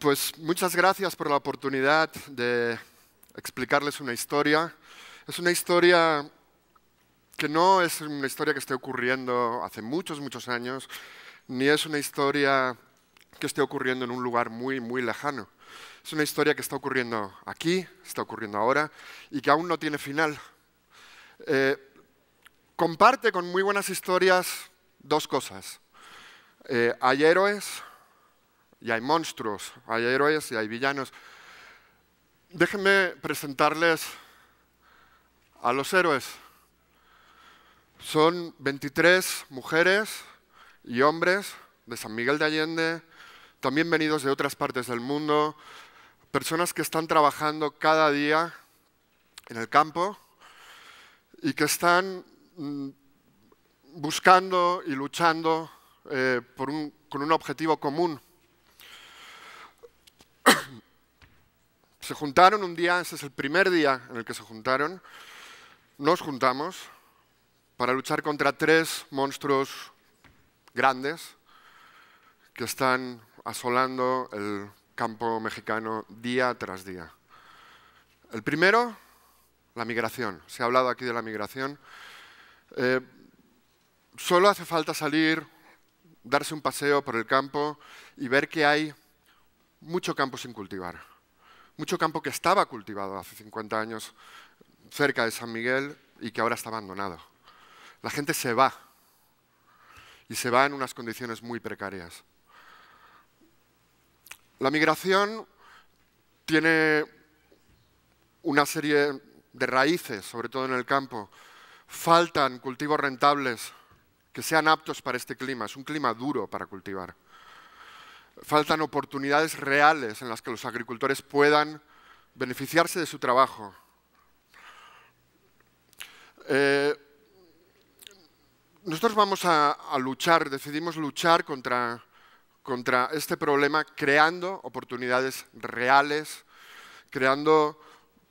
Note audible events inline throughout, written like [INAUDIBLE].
Pues muchas gracias por la oportunidad de explicarles una historia. Es una historia que no es una historia que esté ocurriendo hace muchos, muchos años, ni es una historia que esté ocurriendo en un lugar muy, muy lejano. Es una historia que está ocurriendo aquí, está ocurriendo ahora, y que aún no tiene final. Eh, comparte con muy buenas historias dos cosas. Eh, hay héroes y hay monstruos, hay héroes y hay villanos. Déjenme presentarles a los héroes. Son 23 mujeres y hombres de San Miguel de Allende, también venidos de otras partes del mundo, personas que están trabajando cada día en el campo y que están mm, buscando y luchando eh, con un objetivo común, se juntaron un día, ese es el primer día en el que se juntaron, nos juntamos para luchar contra tres monstruos grandes que están asolando el campo mexicano día tras día. El primero, la migración. Se ha hablado aquí de la migración. Eh, solo hace falta salir, darse un paseo por el campo y ver que hay mucho campo sin cultivar, mucho campo que estaba cultivado hace 50 años cerca de San Miguel y que ahora está abandonado. La gente se va y se va en unas condiciones muy precarias. La migración tiene una serie de raíces, sobre todo en el campo. Faltan cultivos rentables que sean aptos para este clima. Es un clima duro para cultivar faltan oportunidades reales en las que los agricultores puedan beneficiarse de su trabajo. Eh, nosotros vamos a, luchar, decidimos luchar contra, este problema creando oportunidades reales, creando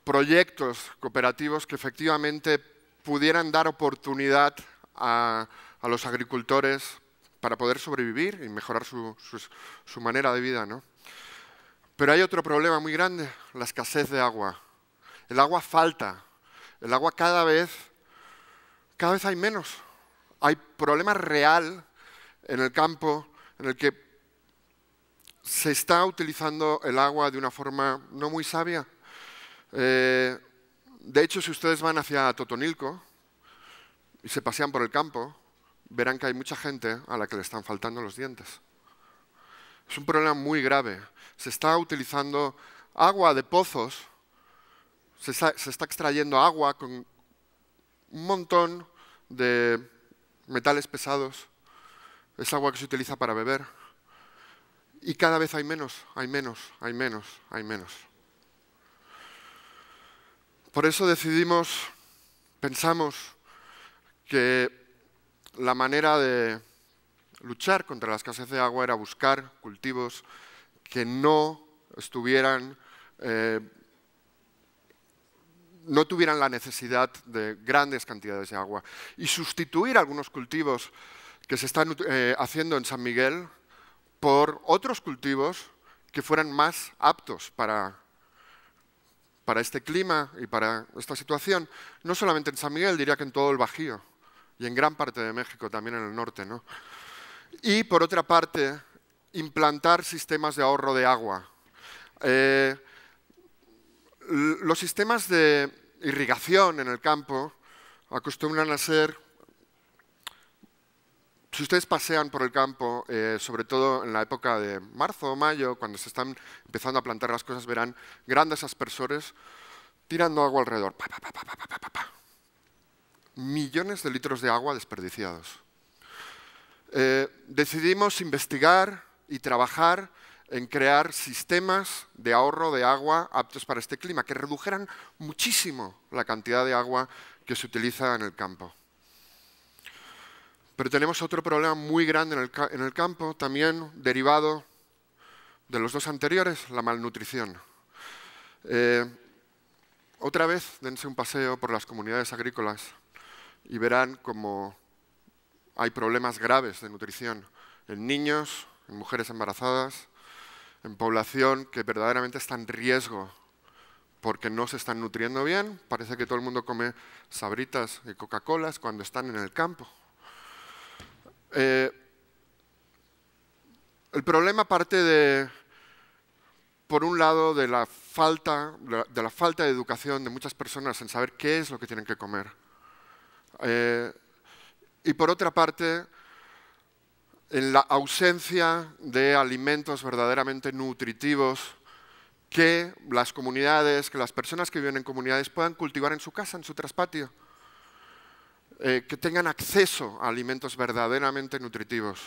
proyectos cooperativos que efectivamente pudieran dar oportunidad a los agricultores para poder sobrevivir y mejorar su, manera de vida. ¿no? Pero hay otro problema muy grande, la escasez de agua. El agua falta, el agua cada vez, cada vez hay menos. Hay problema real en el campo en el que se está utilizando el agua de una forma no muy sabia. Eh, de hecho, si ustedes van hacia Totonilco y se pasean por el campo, verán que hay mucha gente a la que le están faltando los dientes. Es un problema muy grave. Se está utilizando agua de pozos, se está, extrayendo agua con un montón de metales pesados. Es agua que se utiliza para beber. Y cada vez hay menos, hay menos, hay menos, hay menos. Por eso decidimos, pensamos que la manera de luchar contra la escasez de agua era buscar cultivos que no estuvieran, eh, no tuvieran la necesidad de grandes cantidades de agua y sustituir algunos cultivos que se están eh, haciendo en San Miguel por otros cultivos que fueran más aptos para, para este clima y para esta situación, no solamente en San Miguel, diría que en todo el Bajío y en gran parte de México, también en el norte. ¿no? Y por otra parte, implantar sistemas de ahorro de agua. Eh, los sistemas de irrigación en el campo acostumbran a ser, si ustedes pasean por el campo, eh, sobre todo en la época de marzo o mayo, cuando se están empezando a plantar las cosas, verán grandes aspersores tirando agua alrededor millones de litros de agua desperdiciados. Eh, decidimos investigar y trabajar en crear sistemas de ahorro de agua aptos para este clima, que redujeran muchísimo la cantidad de agua que se utiliza en el campo. Pero tenemos otro problema muy grande en el, campo, también derivado de los dos anteriores, la malnutrición. Eh, otra vez, dense un paseo por las comunidades agrícolas y verán cómo hay problemas graves de nutrición en niños, en mujeres embarazadas, en población que verdaderamente está en riesgo porque no se están nutriendo bien. Parece que todo el mundo come sabritas y Coca-Colas cuando están en el campo. Eh, el problema parte de, por un lado, de la, falta, de la falta de educación de muchas personas en saber qué es lo que tienen que comer eh, y por otra parte, en la ausencia de alimentos verdaderamente nutritivos que las comunidades, que las personas que viven en comunidades puedan cultivar en su casa, en su traspatio, eh, que tengan acceso a alimentos verdaderamente nutritivos.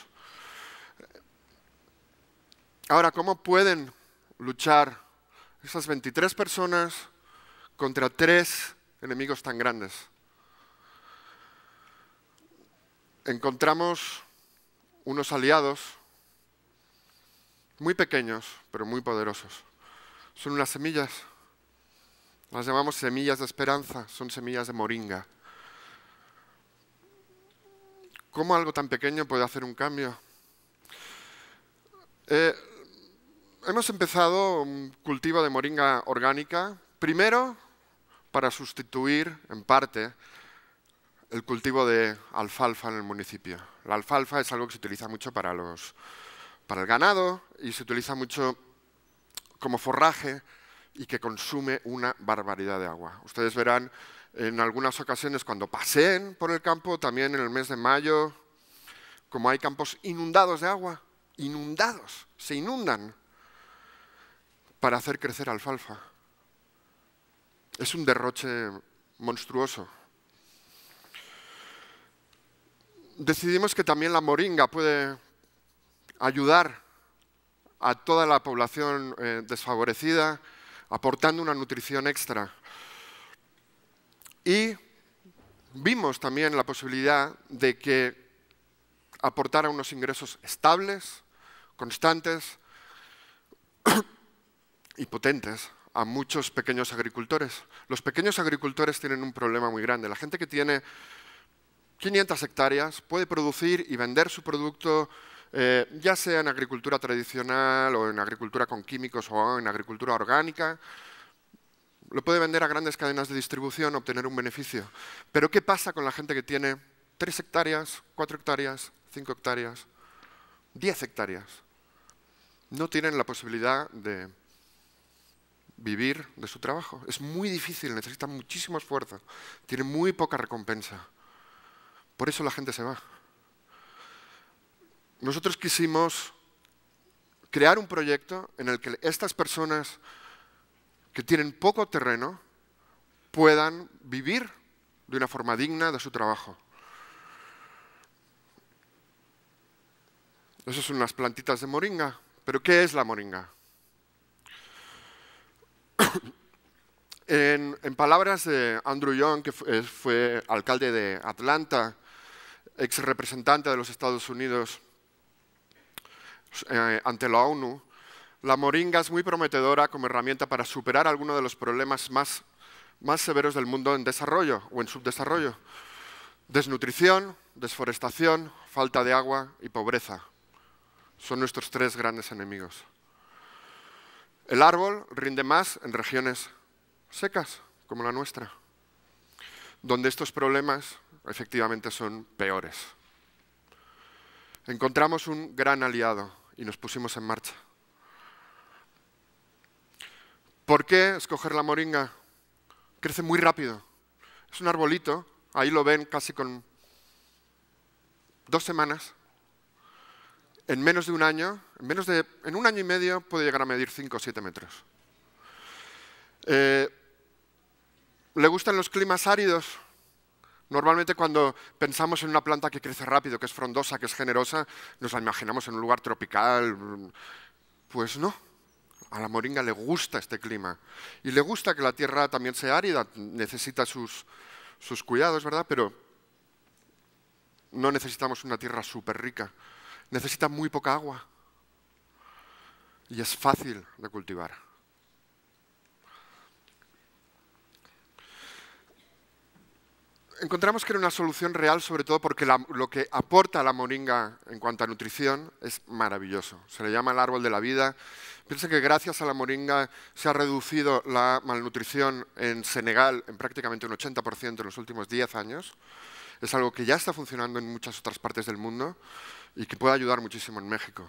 Ahora, ¿cómo pueden luchar esas 23 personas contra tres enemigos tan grandes? encontramos unos aliados muy pequeños, pero muy poderosos. Son unas semillas, las llamamos semillas de esperanza, son semillas de moringa. ¿Cómo algo tan pequeño puede hacer un cambio? Eh, hemos empezado un cultivo de moringa orgánica, primero para sustituir en parte el cultivo de alfalfa en el municipio. La alfalfa es algo que se utiliza mucho para, los, para el ganado y se utiliza mucho como forraje y que consume una barbaridad de agua. Ustedes verán en algunas ocasiones cuando paseen por el campo, también en el mes de mayo, como hay campos inundados de agua, inundados, se inundan para hacer crecer alfalfa. Es un derroche monstruoso. decidimos que también la moringa puede ayudar a toda la población eh, desfavorecida, aportando una nutrición extra. Y vimos también la posibilidad de que aportara unos ingresos estables, constantes y potentes a muchos pequeños agricultores. Los pequeños agricultores tienen un problema muy grande. La gente que tiene 500 hectáreas, puede producir y vender su producto eh, ya sea en agricultura tradicional o en agricultura con químicos o en agricultura orgánica, lo puede vender a grandes cadenas de distribución, obtener un beneficio. Pero ¿qué pasa con la gente que tiene 3 hectáreas, 4 hectáreas, 5 hectáreas, 10 hectáreas? No tienen la posibilidad de vivir de su trabajo. Es muy difícil, necesita muchísimo esfuerzo, tiene muy poca recompensa. Por eso la gente se va. Nosotros quisimos crear un proyecto en el que estas personas que tienen poco terreno puedan vivir de una forma digna de su trabajo. Esas son unas plantitas de moringa. ¿Pero qué es la moringa? [COUGHS] en, palabras de Andrew Young, que eh, fue alcalde de Atlanta ex representante de los Estados Unidos eh, ante la ONU, la moringa es muy prometedora como herramienta para superar algunos de los problemas más severos del mundo en desarrollo o en subdesarrollo. Desnutrición, desforestación, falta de agua y pobreza. Son nuestros tres grandes enemigos. El árbol rinde más en regiones secas, como la nuestra, donde estos problemas efectivamente son peores. Encontramos un gran aliado y nos pusimos en marcha. ¿Por qué escoger la moringa? Crece muy rápido. Es un arbolito, ahí lo ven casi con dos semanas. En menos de un año, en, menos de, en un año y medio puede llegar a medir 5 o 7 metros. Eh, le gustan los climas áridos, Normalmente cuando pensamos en una planta que crece rápido, que es frondosa, que es generosa, nos la imaginamos en un lugar tropical. Mm, pues no. A la moringa le gusta este clima. Y le gusta que la tierra también sea árida, necesita sus, cuidados, ¿verdad? Pero no necesitamos una tierra súper rica. Necesita muy poca agua. Y es fácil de cultivar. encontramos que era una solución real, sobre todo porque lo que aporta la moringa en cuanto a nutrición es maravilloso. Se le llama el árbol de la vida. Piensa que gracias a la moringa se ha reducido la malnutrición en Senegal en prácticamente un 80% en los últimos 10 años. Es algo que ya está funcionando en muchas otras partes del mundo y que puede ayudar muchísimo en México.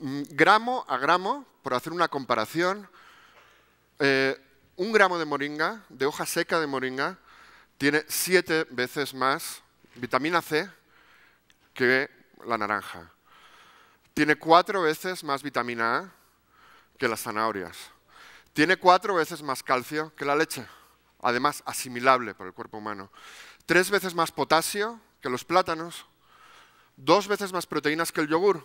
Gramo a gramo, por hacer una comparación, eh, un gramo de moringa, de hoja seca de moringa, tiene siete veces más vitamina C que la naranja. Tiene cuatro veces más vitamina A que las zanahorias. Tiene cuatro veces más calcio que la leche, además asimilable por el cuerpo humano. Tres veces más potasio que los plátanos. Dos veces más proteínas que el yogur,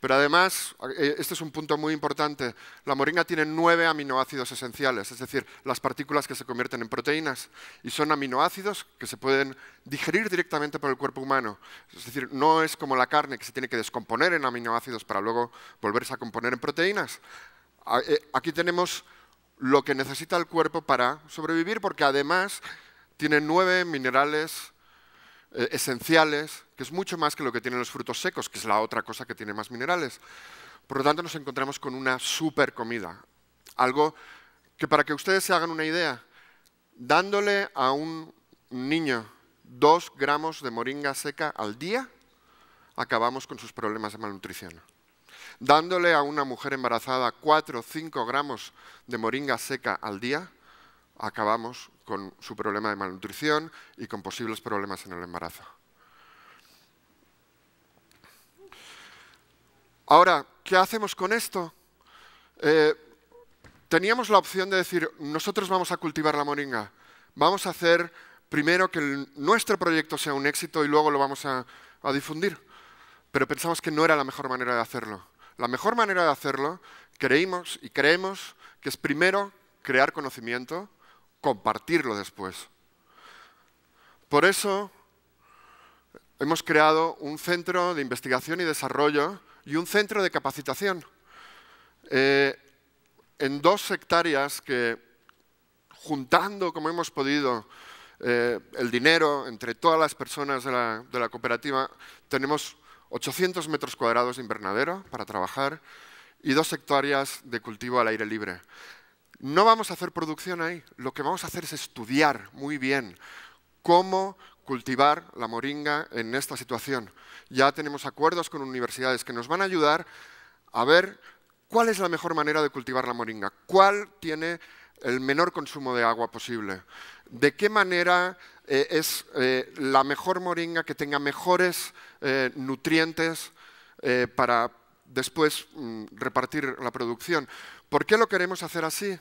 pero además, eh, este es un punto muy importante, la moringa tiene nueve aminoácidos esenciales, es decir, las partículas que se convierten en proteínas, y son aminoácidos que se pueden digerir directamente por el cuerpo humano. Es decir, no es como la carne que se tiene que descomponer en aminoácidos para luego volverse a componer en proteínas. Eh, aquí tenemos lo que necesita el cuerpo para sobrevivir, porque además tiene nueve minerales eh, esenciales, que es mucho más que lo que tienen los frutos secos, que es la otra cosa que tiene más minerales. Por lo tanto, nos encontramos con una super comida. Algo que para que ustedes se hagan una idea, dándole a un niño dos gramos de moringa seca al día, acabamos con sus problemas de malnutrición. Dándole a una mujer embarazada cuatro o cinco gramos de moringa seca al día, acabamos con su problema de malnutrición y con posibles problemas en el embarazo. Ahora, ¿qué hacemos con esto? Eh, teníamos la opción de decir, nosotros vamos a cultivar la moringa, vamos a hacer primero que nuestro proyecto sea un éxito y luego lo vamos a, a difundir. Pero pensamos que no era la mejor manera de hacerlo. La mejor manera de hacerlo, creímos y creemos que es primero crear conocimiento, compartirlo después. Por eso hemos creado un centro de investigación y desarrollo y un centro de capacitación. Eh, en dos hectáreas que, juntando como hemos podido eh, el dinero entre todas las personas de la, de la cooperativa, tenemos 800 metros cuadrados de invernadero para trabajar y dos hectáreas de cultivo al aire libre. No vamos a hacer producción ahí, lo que vamos a hacer es estudiar muy bien cómo cultivar la moringa en esta situación. Ya tenemos acuerdos con universidades que nos van a ayudar a ver cuál es la mejor manera de cultivar la moringa, cuál tiene el menor consumo de agua posible, de qué manera eh, es eh, la mejor moringa que tenga mejores eh, nutrientes para, después mm, repartir la producción. ¿Por qué lo queremos hacer así?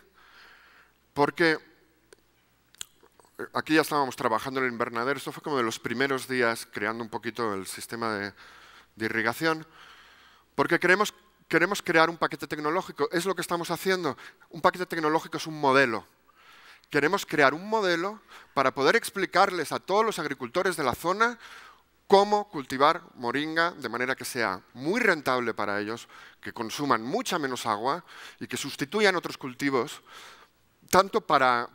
Porque eh, aquí ya estábamos trabajando en el invernadero, esto fue como de los primeros días creando un poquito el sistema de, irrigación, porque queremos, queremos crear un paquete tecnológico, es lo que estamos haciendo. Un paquete tecnológico es un modelo. Queremos crear un modelo para poder explicarles a todos los agricultores de la zona cómo cultivar moringa de manera que sea muy rentable para ellos, que consuman mucha menos agua y que sustituyan otros cultivos, tanto para,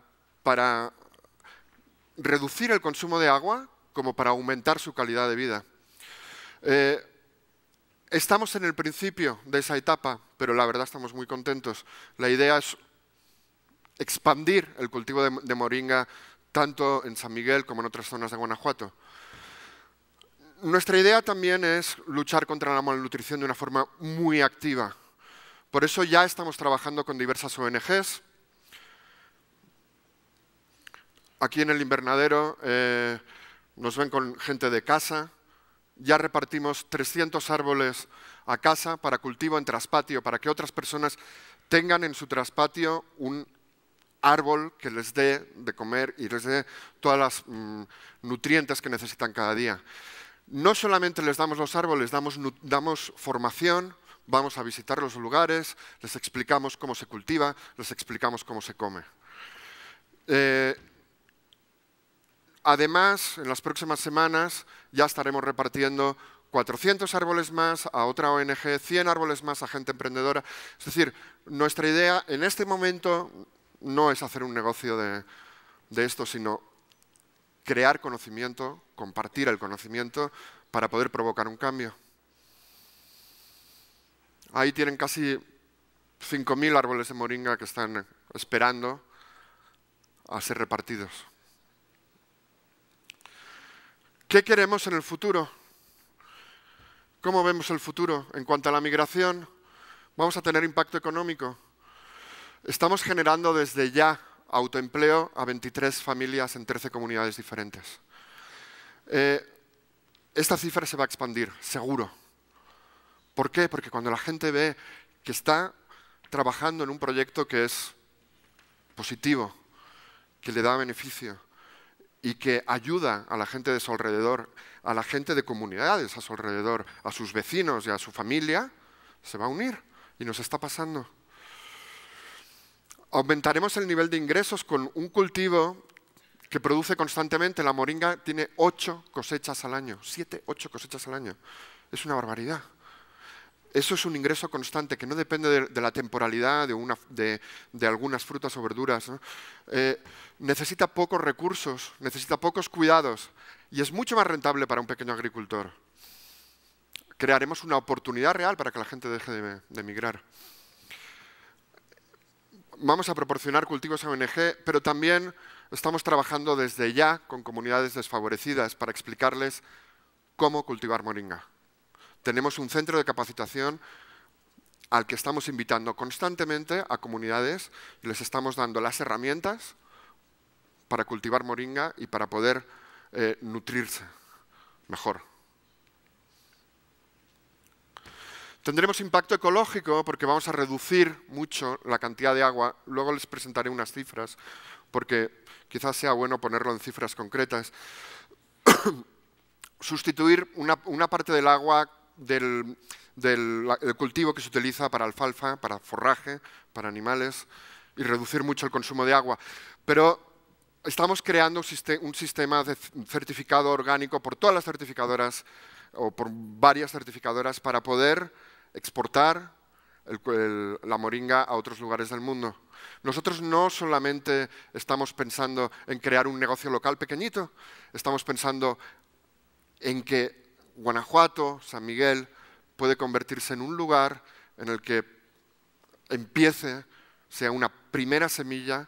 reducir el consumo de agua como para aumentar su calidad de vida. Eh, estamos en el principio de esa etapa, pero la verdad estamos muy contentos. La idea es expandir el cultivo de moringa tanto en San Miguel como en otras zonas de Guanajuato nuestra idea también es luchar contra la malnutrición de una forma muy activa. Por eso ya estamos trabajando con diversas ONGs. Aquí en el invernadero eh, nos ven con gente de casa. Ya repartimos 300 árboles a casa para cultivo en traspatio, para que otras personas tengan en su traspatio un árbol que les dé de comer y les dé todas las mm, nutrientes que necesitan cada día. No solamente les damos los árboles, damos, damos formación, vamos a visitar los lugares, les explicamos cómo se cultiva, les explicamos cómo se come. Eh, además, en las próximas semanas ya estaremos repartiendo 400 árboles más a otra ONG, 100 árboles más a gente emprendedora. Es decir, nuestra idea en este momento no es hacer un negocio de esto, sino crear conocimiento, compartir el conocimiento para poder provocar un cambio. Ahí tienen casi 5.000 árboles de moringa que están esperando a ser repartidos. ¿Qué queremos en el futuro? ¿Cómo vemos el futuro? En cuanto a la migración, vamos a tener impacto económico. Estamos generando desde ya autoempleo a 23 familias en 13 comunidades diferentes. Eh, esta cifra se va a expandir, seguro. ¿Por qué? Porque cuando la gente ve que está trabajando en un proyecto que es positivo, que le da beneficio y que ayuda a la gente de su alrededor, a la gente de comunidades a su alrededor, a sus vecinos y a su familia, se va a unir y nos está pasando. Aumentaremos el nivel de ingresos con un cultivo que produce constantemente. La moringa tiene ocho cosechas al año, siete, ocho cosechas al año. Es una barbaridad. Eso es un ingreso constante que no depende de, la temporalidad de, algunas frutas o verduras. Eh, necesita pocos recursos, necesita pocos cuidados y es mucho más rentable para un pequeño agricultor. Crearemos una oportunidad real para que la gente deje de, emigrar vamos a proporcionar cultivos a ONG, pero también estamos trabajando desde ya con comunidades desfavorecidas para explicarles cómo cultivar moringa. Tenemos un centro de capacitación al que estamos invitando constantemente a comunidades y les estamos dando las herramientas para cultivar moringa y para poder eh, nutrirse mejor. Tendremos impacto ecológico porque vamos a reducir mucho la cantidad de agua. Luego les presentaré unas cifras porque quizás sea bueno ponerlo en cifras concretas. [COUGHS] Sustituir una, parte del agua del, del cultivo que se utiliza para alfalfa, para forraje, para animales y reducir mucho el consumo de agua. Pero estamos creando un sistema de certificado orgánico por todas las certificadoras o por varias certificadoras para poder exportar la moringa a otros lugares del mundo. Nosotros no solamente estamos pensando en crear un negocio local pequeñito, estamos pensando en que Guanajuato, San Miguel, puede convertirse en un lugar en el que empiece, sea una primera semilla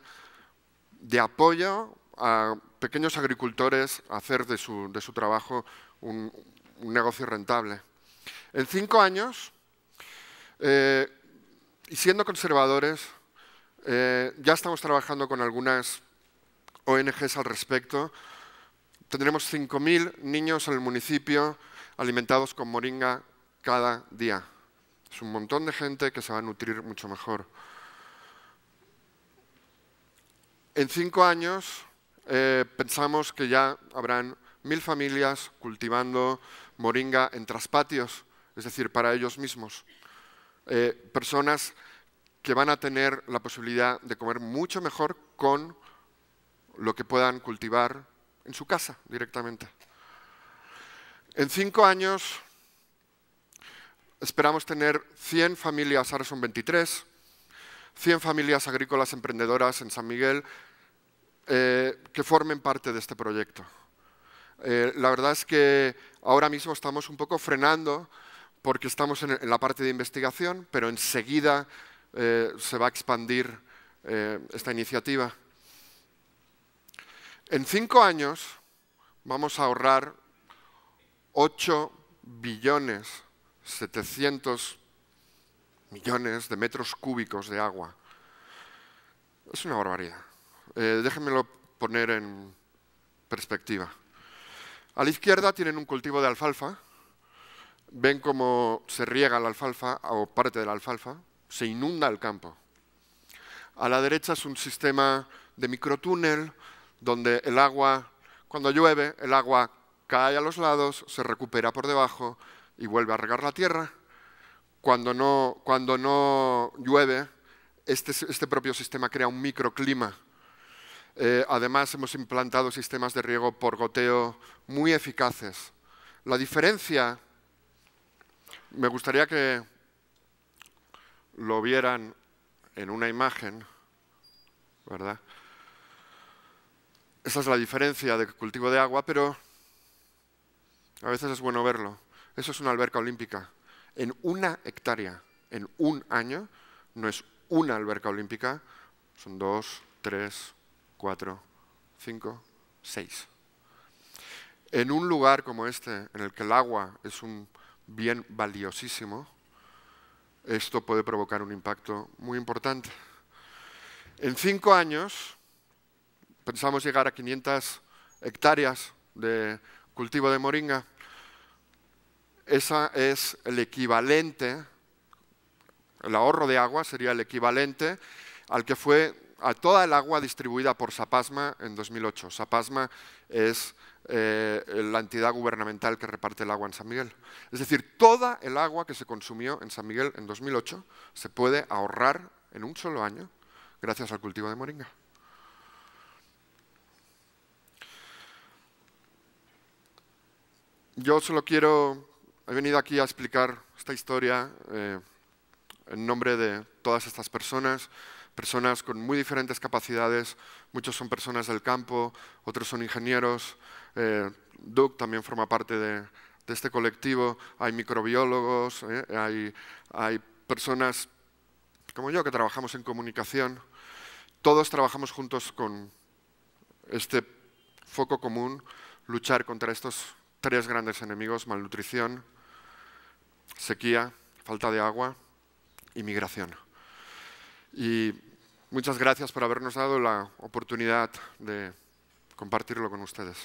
de apoyo a pequeños agricultores a hacer de su, trabajo un, un negocio rentable. En cinco años eh, y siendo conservadores, eh, ya estamos trabajando con algunas ONGs al respecto. Tendremos 5.000 niños en el municipio alimentados con moringa cada día. Es un montón de gente que se va a nutrir mucho mejor. En cinco años eh, pensamos que ya habrán mil familias cultivando moringa en traspatios, es decir, para ellos mismos. Eh, personas que van a tener la posibilidad de comer mucho mejor con lo que puedan cultivar en su casa directamente. En cinco años esperamos tener 100 familias, ahora son 23, 100 familias agrícolas emprendedoras en San Miguel eh, que formen parte de este proyecto. Eh, la verdad es que ahora mismo estamos un poco frenando porque estamos en, la parte de investigación, pero enseguida eh, se va a expandir eh, esta iniciativa. En cinco años vamos a ahorrar 8 billones 700 millones de metros cúbicos de agua. Es una barbaridad. Eh, déjenmelo poner en perspectiva. A la izquierda tienen un cultivo de alfalfa, ven cómo se riega la alfalfa o parte de la alfalfa, se inunda el campo. A la derecha es un sistema de microtúnel donde el agua, cuando llueve, el agua cae a los lados, se recupera por debajo y vuelve a regar la tierra. Cuando no, llueve, este, este, propio sistema crea un microclima. Eh, además, hemos implantado sistemas de riego por goteo muy eficaces. La diferencia me gustaría que lo vieran en una imagen, ¿verdad? Esa es la diferencia de cultivo de agua, pero a veces es bueno verlo. Eso es una alberca olímpica. En una hectárea, en un año, no es una alberca olímpica, son dos, tres, cuatro, cinco, seis. En un lugar como este, en el que el agua es un bien valiosísimo, esto puede provocar un impacto muy importante. En cinco años pensamos llegar a 500 hectáreas de cultivo de moringa. Esa es el equivalente, el ahorro de agua sería el equivalente al que fue a toda el agua distribuida por Sapasma en 2008. Sapasma es eh, la entidad gubernamental que reparte el agua en San Miguel. Es decir, toda el agua que se consumió en San Miguel en 2008 se puede ahorrar en un solo año gracias al cultivo de moringa. Yo solo quiero, he venido aquí a explicar esta historia eh, en nombre de todas estas personas, personas con muy diferentes capacidades, muchos son personas del campo, otros son ingenieros, eh, Doug también forma parte de, este colectivo, hay microbiólogos, eh, hay, hay personas como yo que trabajamos en comunicación, todos trabajamos juntos con este foco común, luchar contra estos tres grandes enemigos, malnutrición, sequía, falta de agua y migración. Y Muchas gracias por habernos dado la oportunidad de compartirlo con ustedes.